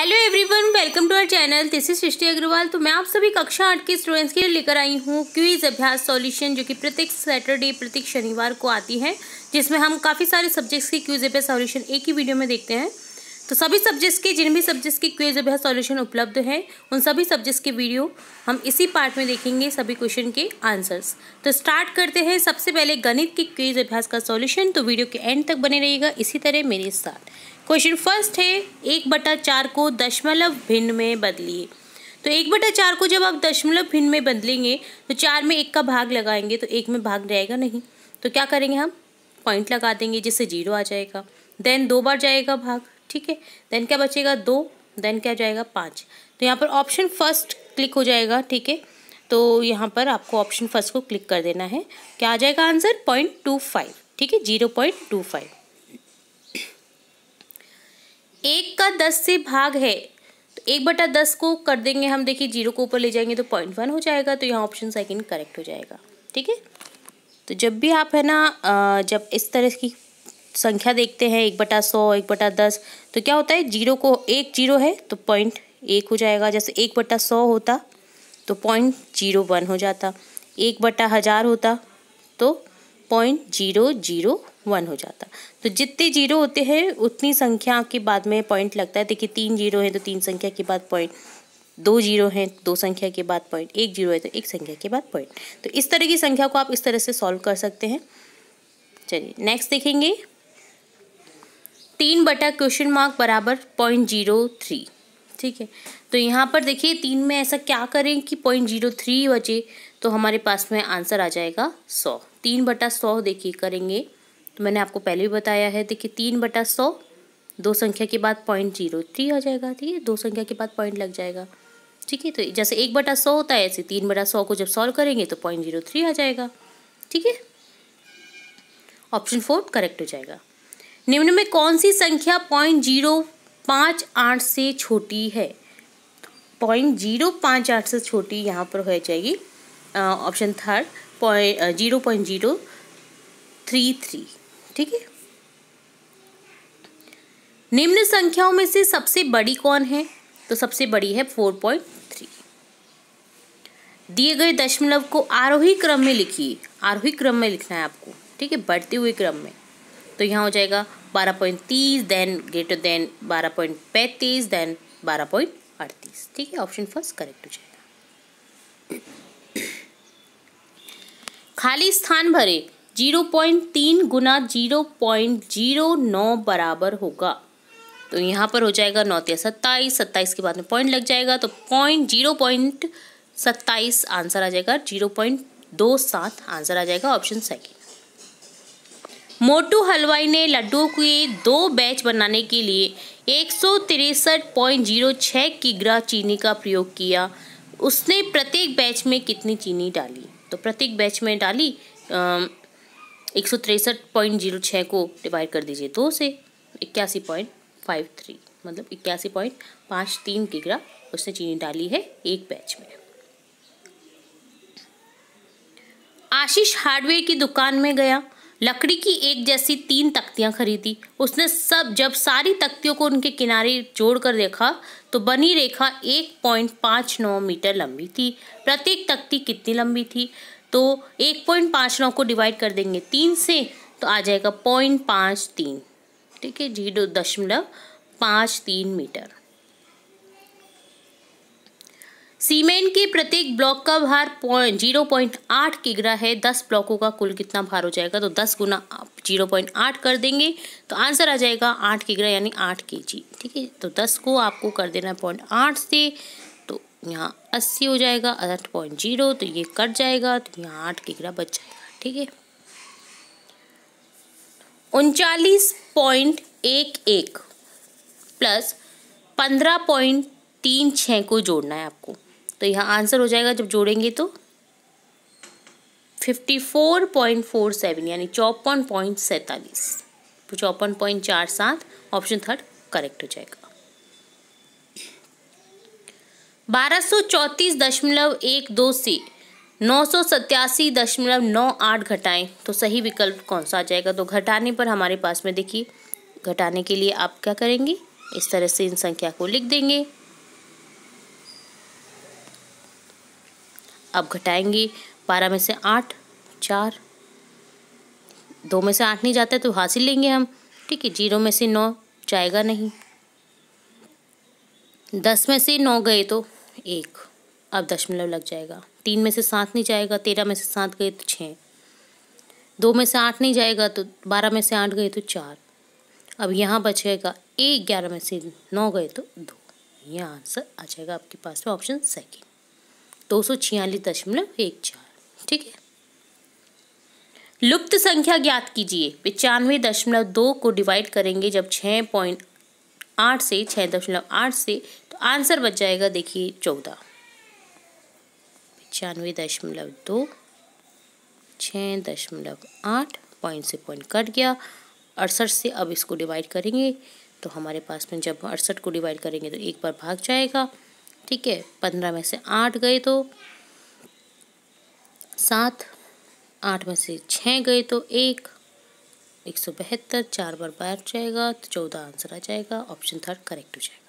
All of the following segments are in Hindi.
hello everyone welcome to our channel this is Srishti Agarwal तो मैं आप सभी कक्षा आठ के स्टूडेंट्स के लिए लेकर आई हूँ क्यूज अभ्यास सॉल्यूशन जो कि प्रत्येक सैटरडे प्रत्येक शनिवार को आती है जिसमें हम काफ़ी सारे सब्जेक्ट्स के क्यूज अभ्यास सॉल्यूशन एक ही वीडियो में देखते हैं तो सभी सब्जेक्ट्स के जिन भी सब्जेक्ट्स के क्यूज अभ्यास सॉल्यूशन उपलब्ध हैं उन सभी सब्जेक्ट्स के वीडियो हम इसी पार्ट में देखेंगे सभी क्वेश्चन के आंसर्स तो स्टार्ट करते हैं सबसे पहले गणित के क्यूज अभ्यास का सॉल्यूशन तो वीडियो के एंड तक बने रहिएगा इसी तरह मेरे साथ क्वेश्चन फर्स्ट है एक बटा चार को दशमलव भिन्न में बदलिए तो एक बटा चार को जब आप दशमलव भिन्न में बदलेंगे तो चार में एक का भाग लगाएंगे तो एक में भाग जाएगा नहीं तो क्या करेंगे हम पॉइंट लगा देंगे जिससे जीरो आ जाएगा देन दो बार जाएगा भाग ठीक है देन क्या बचेगा दो देन क्या जाएगा पाँच तो यहाँ पर ऑप्शन फर्स्ट क्लिक हो जाएगा ठीक है तो यहाँ पर आपको ऑप्शन फर्स्ट को क्लिक कर देना है क्या आ जाएगा आंसर पॉइंट टू फाइव ठीक है जीरो पॉइंट टू फाइव एक का दस से भाग है तो एक बटा दस को कर देंगे हम देखिए जीरो को ऊपर ले जाएंगे तो पॉइंट वन हो जाएगा तो यहाँ ऑप्शन सेकेंड करेक्ट हो जाएगा ठीक है तो जब भी आप है ना जब इस तरह की संख्या देखते हैं एक बटा सौ एक बटा दस तो क्या होता है जीरो को एक जीरो है तो पॉइंट एक हो जाएगा जैसे एक बटा सौ होता तो पॉइंट जीरो वन हो जाता एक बटा हज़ार होता तो पॉइंट जीरो जीरो वन हो जाता तो जितने जीरो होते हैं उतनी संख्या के बाद में पॉइंट लगता है देखिए तीन जीरो है तो तीन संख्या के बाद पॉइंट दो जीरो हैं दो संख्या के बाद पॉइंट एक जीरो है तो एक संख्या के बाद पॉइंट तो इस तरह की संख्या को आप इस तरह से सॉल्व कर सकते हैं चलिए नेक्स्ट देखेंगे तीन बटा क्वेश्चन मार्क बराबर पॉइंट जीरो थ्री ठीक है तो यहाँ पर देखिए तीन में ऐसा क्या करें कि पॉइंट जीरो थ्री बचे तो हमारे पास में आंसर आ जाएगा सौ तीन बटा सौ देखिए करेंगे तो मैंने आपको पहले भी बताया है देखिए तीन बटा सौ दो संख्या के बाद पॉइंट जीरो थ्री आ जाएगा ठीक है दो संख्या के बाद पॉइंट लग जाएगा ठीक है तो जैसे एक बटा सौ होता है ऐसे तीन बटा सौ को जब सॉल्व करेंगे तो पॉइंट जीरो थ्री आ जाएगा ठीक है ऑप्शन फोर करेक्ट हो जाएगा निम्न में कौन सी संख्या पॉइंट जीरो पाँच आठ से छोटी है पॉइंट जीरो पाँच आठ से छोटी यहाँ पर हो जाएगी option third point zero point zero three three ठीक है निम्न संख्याओं में से सबसे बड़ी कौन है तो सबसे बड़ी है फोर पॉइंट थ्री दिए गए दशमलव को आरोही क्रम में लिखिए आरोही क्रम में लिखना है आपको ठीक है बढ़ते हुए क्रम में तो यहाँ हो जाएगा बारह पॉइंट तीस देन ग्रेटर देन बारह पॉइंट पैंतीस देन बारह पॉइंट अड़तीस ठीक है ऑप्शन फर्स्ट करेक्ट हो जाएगा खाली स्थान भरे जीरो पॉइंट तीन गुना जीरो पॉइंट जीरो नौ बराबर होगा तो यहाँ पर हो जाएगा नौ या सत्ताईस सत्ताईस के बाद में पॉइंट लग जाएगा तो पॉइंट जीरो पॉइंट सत्ताईस आंसर आ जाएगा जीरो पॉइंट दो सात आंसर आ जाएगा ऑप्शन सेकेंड मोटू हलवाई ने लड्डू के दो बैच बनाने के लिए एक सौ तिरसठ पॉइंट जीरो की ग्राह चीनी का प्रयोग किया उसने प्रत्येक बैच में कितनी चीनी डाली तो प्रत्येक बैच में डाली एक सौ तिरसठ पॉइंट जीरो छः को डिवाइड कर दीजिए दो से इक्यासी पॉइंट फाइव थ्री मतलब इक्यासी पॉइंट पाँच तीन किग्रा उसने चीनी डाली है एक बैच में आशीष हार्डवेयर की दुकान में गया लकड़ी की एक जैसी तीन तख्तियाँ खरीदी उसने सब जब सारी तख्तियों को उनके किनारे जोड़कर देखा तो बनी रेखा एक पॉइंट पाँच नौ मीटर लंबी थी प्रत्येक तख्ती कितनी लंबी थी तो एक पॉइंट पाँच नौ को डिवाइड कर देंगे तीन से तो आ जाएगा पॉइंट पाँच तीन ठीक है जीरो दशमलव पाँच तीन मीटर सीमेंट के प्रत्येक ब्लॉक का भार पॉइंट जीरो पॉइंट आठ किग्रा है दस ब्लॉकों का कुल कितना भार हो जाएगा तो दस गुना जीरो पॉइंट आठ कर देंगे तो आंसर आ जाएगा आठ किग्रा यानी आठ के जी ठीक है तो दस को आपको कर देना है पॉइंट आठ से यहाँ अस्सी हो जाएगा आठ पॉइंट जीरो तो ये कट जाएगा तो यहाँ आठ ग्रह बच जाएगा ठीक है उनचालीस पॉइंट एक एक प्लस पंद्रह पॉइंट तीन छः को जोड़ना है आपको तो यहाँ आंसर हो जाएगा जब जोड़ेंगे तो fifty four point four seven यानी चौपन पॉइंट सैंतालीस तो चौपन पॉइंट चार सात ऑप्शन थर्ड करेक्ट हो जाएगा 1234.12 से नौ सौ सत्यासी दशमलव नौ आठ घटाएँ तो सही विकल्प कौन सा आ जाएगा तो घटाने पर हमारे पास में देखिए घटाने के लिए आप क्या करेंगे इस तरह से इन संख्या को लिख देंगे अब घटाएंगे बारह में से आठ चार दो में से आठ नहीं जाता है तो हासिल लेंगे हम ठीक है जीरो में से नौ जाएगा नहीं दस में से नौ गए तो एक अब दशमलव लग जाएगा तीन में से सात नहीं जाएगा तेरह में से सात गए तो छः दो में से आठ नहीं जाएगा तो बारह में से आठ गए तो चार अब यहाँ बचेगा एक ग्यारह में से नौ गए तो दो यह आंसर आ जाएगा आपके पास में ऑप्शन सेकेंड दो सौ छियालीस दशमलव एक चार ठीक है लुप्त संख्या ज्ञात कीजिए पचानवे दशमलव दो को डिवाइड करेंगे जब छः पॉइंट आठ से छः दशमलव आठ से आंसर बच जाएगा देखिए चौदह पचानवे दशमलव दो छः दशमलव आठ पॉइंट से पॉइंट कट गया अड़सठ से अब इसको डिवाइड करेंगे तो हमारे पास में जब अड़सठ को डिवाइड करेंगे तो एक बार भाग जाएगा ठीक है पंद्रह में से आठ गए तो सात आठ में से छः गए तो एक एक सौ बहत्तर चार बार बैठ जाएगा तो चौदह आंसर आ जाएगा ऑप्शन थर्ड करेक्ट हो जाएगा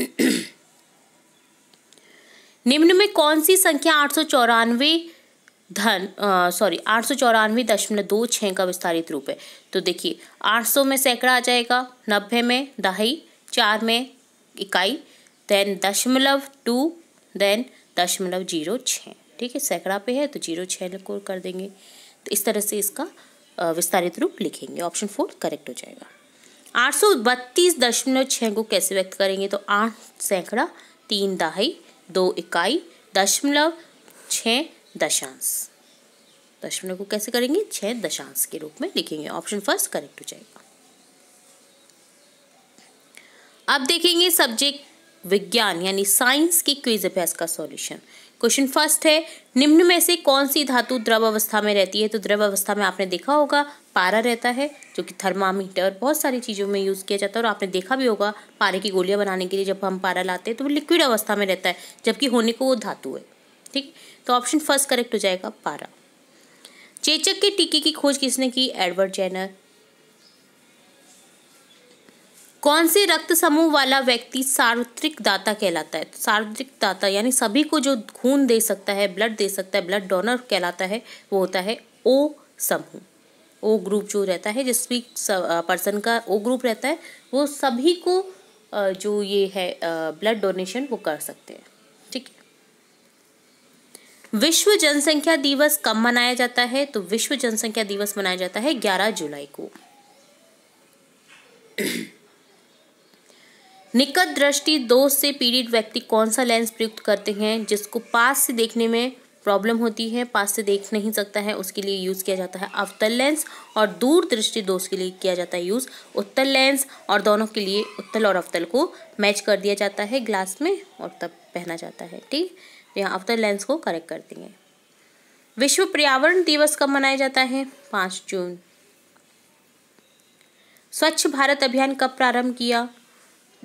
निम्न में कौन सी संख्या आठ सौ चौरानवे धन सॉरी आठ सौ चौरानवे दशमलव दो छः का विस्तारित रूप है तो देखिए आठ सौ में सैकड़ा आ जाएगा नब्बे में दहाई चार में इकाई देन दशमलव टू देन दशमलव जीरो छः ठीक है सैकड़ा पे है तो जीरो छः को कर देंगे तो इस तरह से इसका विस्तारित रूप लिखेंगे ऑप्शन फोर करेक्ट हो जाएगा आठ सौ बत्तीस दशमलव को कैसे व्यक्त करेंगे तो आठ सैकड़ा तीन दहाई दो इकाई दशमलव छः दशांश दशमलव को कैसे करेंगे छः दशांश के रूप में लिखेंगे ऑप्शन फर्स्ट करेक्ट हो जाएगा अब देखेंगे सब्जेक्ट विज्ञान यानी साइंस की क्विज अभ्यास का सॉल्यूशन क्वेश्चन फर्स्ट है निम्न में से कौन सी धातु द्रव अवस्था में रहती है तो द्रव अवस्था में आपने देखा होगा पारा रहता है जो कि थर्मामीटर बहुत सारी चीज़ों में यूज़ किया जाता है और आपने देखा भी होगा पारे की गोलियां बनाने के लिए जब हम पारा लाते हैं तो वो लिक्विड अवस्था में रहता है जबकि होने को वो धातु है ठीक तो ऑप्शन फर्स्ट करेक्ट हो जाएगा पारा चेचक के टीके की खोज किसने की एडवर्ड जैनर कौन से रक्त समूह वाला व्यक्ति सार्वत्रिक दाता कहलाता है सार्वत्रिक दाता यानी सभी को जो खून दे सकता है ब्लड दे सकता है ब्लड डोनर कहलाता है वो होता है ओ समूह ओ ग्रुप जो रहता है जिस भी पर्सन का ओ ग्रुप रहता है वो सभी को जो ये है ब्लड डोनेशन वो कर सकते हैं ठीक है विश्व जनसंख्या दिवस कब मनाया जाता है तो विश्व जनसंख्या दिवस मनाया जाता है ग्यारह जुलाई को निकट दृष्टि दोष से पीड़ित व्यक्ति कौन सा लेंस प्रयुक्त करते हैं जिसको पास से देखने में प्रॉब्लम होती है पास से देख नहीं सकता है उसके लिए यूज़ किया जाता है अवतल लेंस और दूर दृष्टि दोष के लिए किया जाता है यूज़ उत्तल लेंस और दोनों के लिए उत्तल और अवतल को मैच कर दिया जाता है ग्लास में और तब पहना जाता है ठीक तो यहाँ अवतल लेंस को करेक्ट कर देंगे विश्व पर्यावरण दिवस कब मनाया जाता है पाँच जून स्वच्छ भारत अभियान कब प्रारंभ किया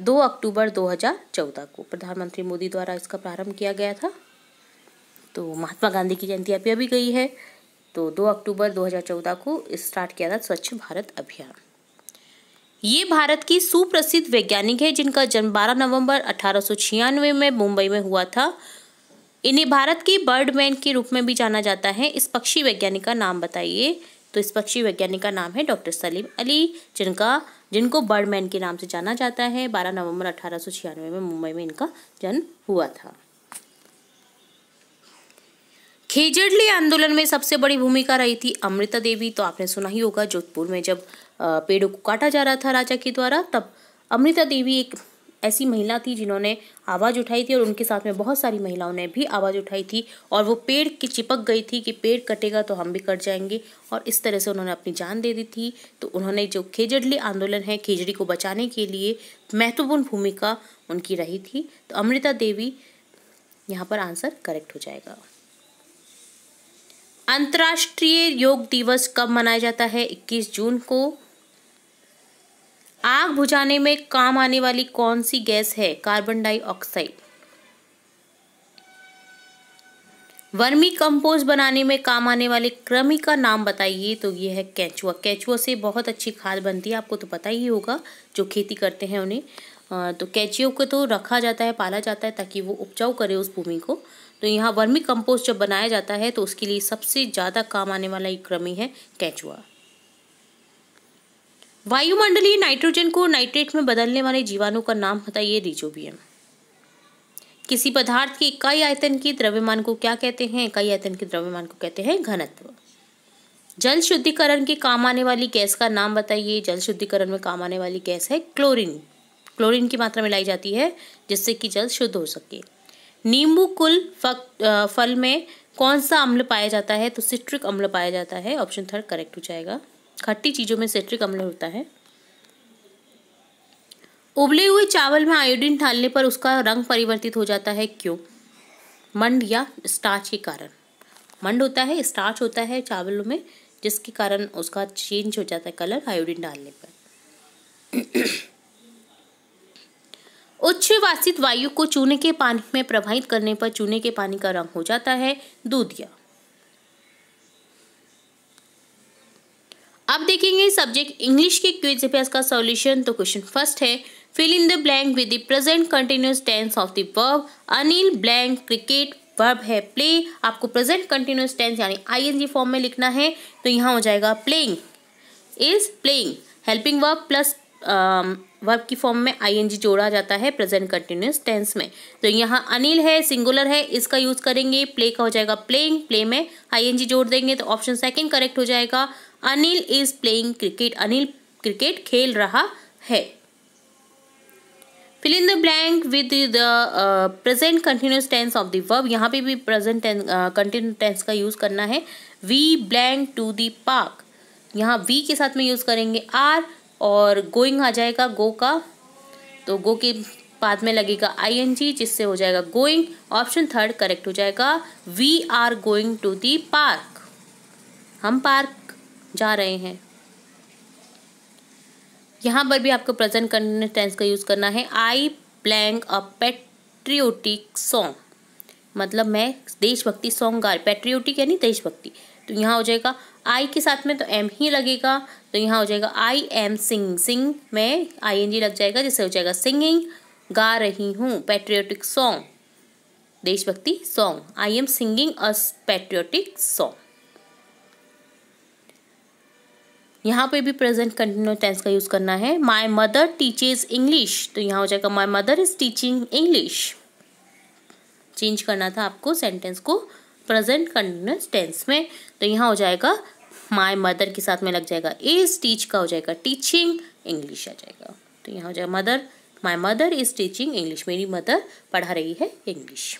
दो अक्टूबर 2014 को प्रधानमंत्री मोदी द्वारा इसका प्रारंभ किया गया था तो महात्मा गांधी की जयंती अभी अभी गई है तो दो अक्टूबर 2014 को स्टार्ट किया था स्वच्छ भारत अभियान ये भारत की सुप्रसिद्ध वैज्ञानिक है जिनका जन्म 12 नवंबर अठारह में मुंबई में हुआ था इन्हें भारत की बर्डमैन के रूप में भी जाना जाता है इस पक्षी वैज्ञानिक का नाम बताइए तो इस पक्षी वैज्ञानिक का नाम है डॉक्टर सलीम अली जिनका जिनको बर्डमैन के नाम से जाना जाता है बारह नवंबर अठारह में मुंबई में इनका जन्म हुआ था खेजड़ली आंदोलन में सबसे बड़ी भूमिका रही थी अमृता देवी तो आपने सुना ही होगा जोधपुर में जब पेड़ों को काटा जा रहा था राजा के द्वारा तब अमृता देवी एक ऐसी महिला थी जिन्होंने आवाज़ उठाई थी और उनके साथ में बहुत सारी महिलाओं ने भी आवाज़ उठाई थी और वो पेड़ की चिपक गई थी कि पेड़ कटेगा तो हम भी कट जाएंगे और इस तरह से उन्होंने अपनी जान दे दी थी तो उन्होंने जो खेजड़ली आंदोलन है खेजड़ी को बचाने के लिए महत्वपूर्ण भूमिका उनकी रही थी तो अमृता देवी यहाँ पर आंसर करेक्ट हो जाएगा अंतर्राष्ट्रीय योग दिवस कब मनाया जाता है 21 जून को आग बुझाने में काम आने वाली कौन सी गैस है कार्बन डाइऑक्साइड वर्मी कंपोस्ट बनाने में काम आने वाले कृमि का नाम बताइए तो ये है कैचुआ कैचुआ से बहुत अच्छी खाद बनती है आपको तो पता ही होगा जो खेती करते हैं उन्हें तो कैचियों को तो रखा जाता है पाला जाता है ताकि वो उपजाऊ करे उस भूमि को तो यहाँ वर्मी कंपोस्ट जब बनाया जाता है तो उसके लिए सबसे ज़्यादा काम आने वाला एक कृमि है कैचुआ वायुमंडलीय नाइट्रोजन को नाइट्रेट में बदलने वाले जीवाणु का नाम होता है ये रिजोबियम किसी पदार्थ के इकाई आयतन के द्रव्यमान को क्या कहते हैं इकाई आयतन के द्रव्यमान को कहते हैं घनत्व जल शुद्धिकरण के काम आने वाली गैस का नाम बताइए जल शुद्धिकरण में काम आने वाली गैस है क्लोरीन क्लोरीन की मात्रा में लाई जाती है जिससे कि जल शुद्ध हो सके नींबू कुल फक, फल में कौन सा अम्ल पाया जाता है तो सिट्रिक अम्ल पाया जाता है ऑप्शन थर्ड करेक्ट हो जाएगा खट्टी चीज़ों में सेट्रिक अम्ल होता है उबले हुए चावल में आयोडीन डालने पर उसका रंग परिवर्तित हो जाता है क्यों मंड या स्टार्च के कारण मंड होता है स्टार्च होता है चावलों में जिसके कारण उसका चेंज हो जाता है कलर आयोडीन डालने पर उच्च वासित वायु को चूने के पानी में प्रभावित करने पर चूने के पानी का रंग हो जाता है दूधिया अब देखेंगे सब्जेक्ट इंग्लिश के क्विज अभ्यास का सॉल्यूशन तो क्वेश्चन फर्स्ट है fill in the blank with the present continuous tense of the verb Anil blank cricket verb है प्ले आपको प्रेजेंट कंटिन्यूस टेंस यानी आईएनजी फॉर्म में लिखना है तो यहाँ हो जाएगा playing is playing helping verb plus verb की फॉर्म में आईएनजी जोड़ा जाता है प्रेजेंट कंटिन्यूस टेंस में तो यहाँ अनिल है सिंगुलर है इसका यूज करेंगे प्ले का हो जाएगा प्लेइंग प्ले में आईएनजी जोड़ देंगे तो ऑप्शन सेकंड करेक्ट हो जाएगा Anil is playing cricket Anil cricket खेल रहा है fill in the blank with the present continuous tense of the verb यहाँ पे भी प्रेजेंट कंटिन्यू टेंस का यूज़ करना है we blank to the park यहाँ वी के साथ में यूज़ करेंगे आर और गोइंग आ जाएगा गो का तो गो के बाद में लगेगा आई एन जी जिससे हो जाएगा गोइंग ऑप्शन थर्ड करेक्ट हो जाएगा we are going to the park हम पार्क जा रहे हैं यहाँ पर भी आपको प्रेजेंट करने टेंस का यूज़ करना है I playing a patriotic song मतलब मैं देशभक्ति सॉन्ग गा पेट्रियोटिक यानी देशभक्ति तो यहाँ हो जाएगा आई के साथ में तो एम ही लगेगा तो यहाँ हो जाएगा आई एम सिंग सिंग में आई एन जी लग जाएगा जैसे हो जाएगा सिंगिंग गा रही हूँ पेट्रियोटिक सॉन्ग देशभक्ति song I am singing a patriotic song यहाँ पे भी प्रेजेंट कंटिन्यू टेंस का यूज़ करना है माय मदर टीचेज इंग्लिश तो यहाँ हो जाएगा my mother is teaching English change करना था आपको सेंटेंस को प्रेजेंट कंटिन्यूस टेंस में तो यहाँ हो जाएगा माय मदर के साथ में लग जाएगा इज टीच का हो जाएगा टीचिंग इंग्लिश आ जाएगा तो यहाँ हो जाएगा mother my mother is teaching English मेरी मदर पढ़ा रही है English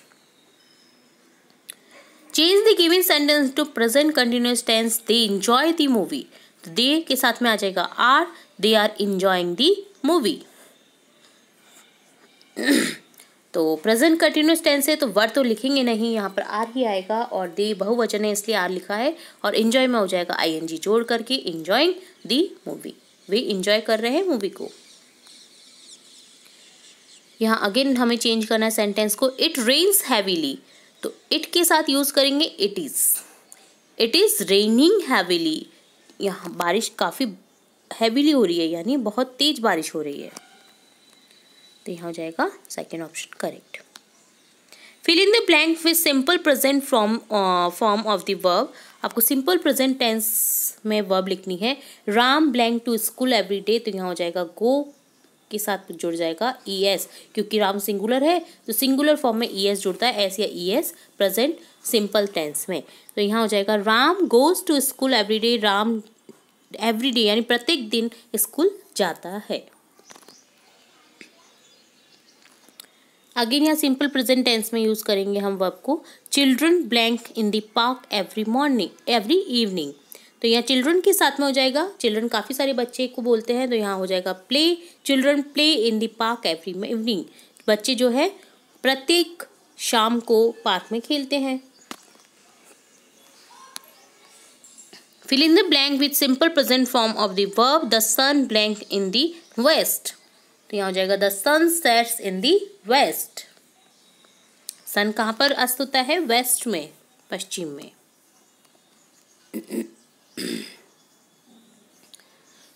change the giving sentence to present continuous tense they enjoy the movie they तो के साथ में आ जाएगा are they are enjoying the movie तो प्रेजेंट कंटिन्यूस टेंस है तो वर तो लिखेंगे नहीं यहाँ पर आर ही आएगा और दे बहुवचन है इसलिए आर लिखा है और इन्जॉय में हो जाएगा आई जी जोड़ करके enjoying the movie they enjoy कर रहे हैं मूवी को यहाँ अगेन हमें चेंज करना है सेंटेंस को इट रेन्स हैवीली तो इट के साथ यूज़ करेंगे it is it is raining heavily यहाँ बारिश काफ़ी हैवीली हो रही है यानी बहुत तेज़ बारिश हो रही है तो यहाँ हो जाएगा second option correct fill in the blank with simple present form form of the verb आपको सिंपल प्रेजेंट टेंस में वर्ब लिखनी है Ram blank to school every day तो यहाँ हो जाएगा गो के साथ जुड़ जाएगा ई e एस क्योंकि राम सिंगुलर है तो सिंगुलर फॉर्म में ई e एस जुड़ता है एस या E S present simple tense में तो यहाँ हो जाएगा Ram goes to school everyday Ram everyday यानी प्रत्येक दिन स्कूल जाता है अगेन यहाँ सिंपल प्रेजेंट टेंस में यूज़ करेंगे हम वर्ब को children blank in the park every morning every evening तो यहाँ चिल्ड्रन के साथ में हो जाएगा चिल्ड्रन काफ़ी सारे बच्चे को बोलते हैं तो यहाँ हो जाएगा play children play in the park every evening बच्चे जो है प्रत्येक शाम को पार्क में खेलते हैं fill in the blank with simple present form of the verb the sun blank in the west तो यहाँ हो जाएगा the sun sets in the west sun कहाँ पर अस्त होता है वेस्ट में पश्चिम में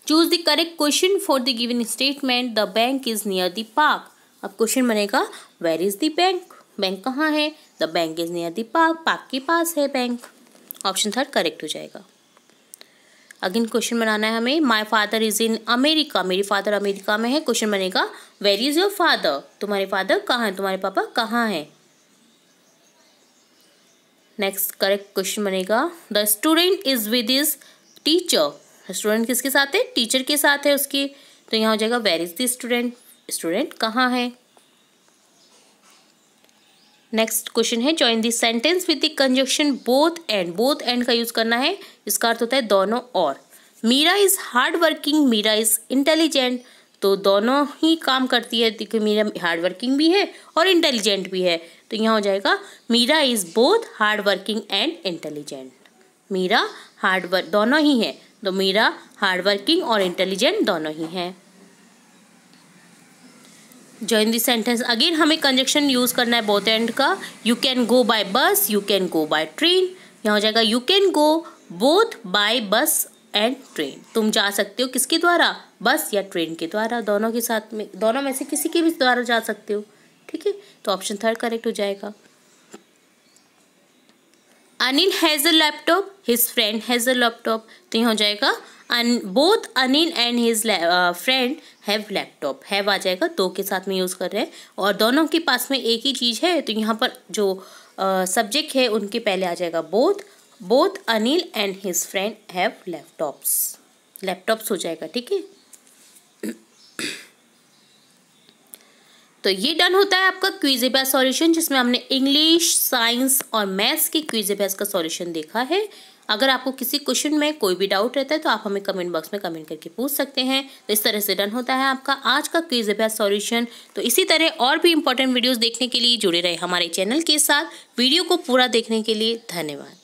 choose the correct question for the given statement the bank is near the park अब क्वेश्चन बनेगा where is the bank bank कहाँ है the bank is near the park park के पास है बैंक ऑप्शन थर्ड करेक्ट हो जाएगा अगेन क्वेश्चन बनाना है हमें my father is in America मेरे फादर अमेरिका में है क्वेश्चन बनेगा वेर इज योर फादर तुम्हारे फादर कहाँ हैं तुम्हारे पापा कहाँ हैं नेक्स्ट करेक्ट क्वेश्चन बनेगा the student is with is teacher student किसके साथ है टीचर के साथ है उसकी तो यहाँ हो जाएगा where is the student student कहाँ है नेक्स्ट क्वेश्चन है join the sentence with the conjunction both and both and का यूज करना है इसका अर्थ होता है दोनों और Meera is hard working Meera is intelligent तो दोनों ही काम करती है देखिए मीरा हार्ड वर्किंग भी है और इंटेलिजेंट भी है तो यहाँ हो जाएगा Meera is both hard working and intelligent Meera hard work दोनों ही है तो मीरा हार्ड वर्किंग और इंटेलिजेंट दोनों ही हैं ज्वाइन दिस सेंटेंस अगेन हमें कंजक्शन यूज़ करना है बोथ एंड का you can go by bus you can go by train यहाँ हो जाएगा you can go both by bus and train तुम जा सकते हो किसके द्वारा बस या ट्रेन के द्वारा दोनों के साथ में दोनों में से किसी के भी द्वारा जा सकते हो ठीक है तो ऑप्शन थर्ड करेक्ट हो जाएगा Anil has a laptop his friend has a laptop तो यहाँ हो जाएगा an both Anil and his friend have laptop have आ जाएगा दो के साथ में यूज़ कर रहे हैं और दोनों के पास में एक ही चीज़ है तो यहाँ पर जो सब्जेक्ट uh, है उनके पहले आ जाएगा both both Anil and his friend have laptops laptops हो जाएगा ठीक है तो ये डन होता है आपका क्विजेबैस सॉल्यूशन जिसमें हमने इंग्लिश साइंस और मैथ्स के क्विजेबैस का सॉल्यूशन देखा है अगर आपको किसी क्वेश्चन में कोई भी डाउट रहता है तो आप हमें कमेंट बॉक्स में कमेंट करके पूछ सकते हैं तो इस तरह से डन होता है आपका आज का क्विज सॉल्यूशन तो इसी तरह और भी इंपॉर्टेंट वीडियोज देखने के लिए जुड़े रहे हमारे चैनल के साथ वीडियो को पूरा देखने के लिए धन्यवाद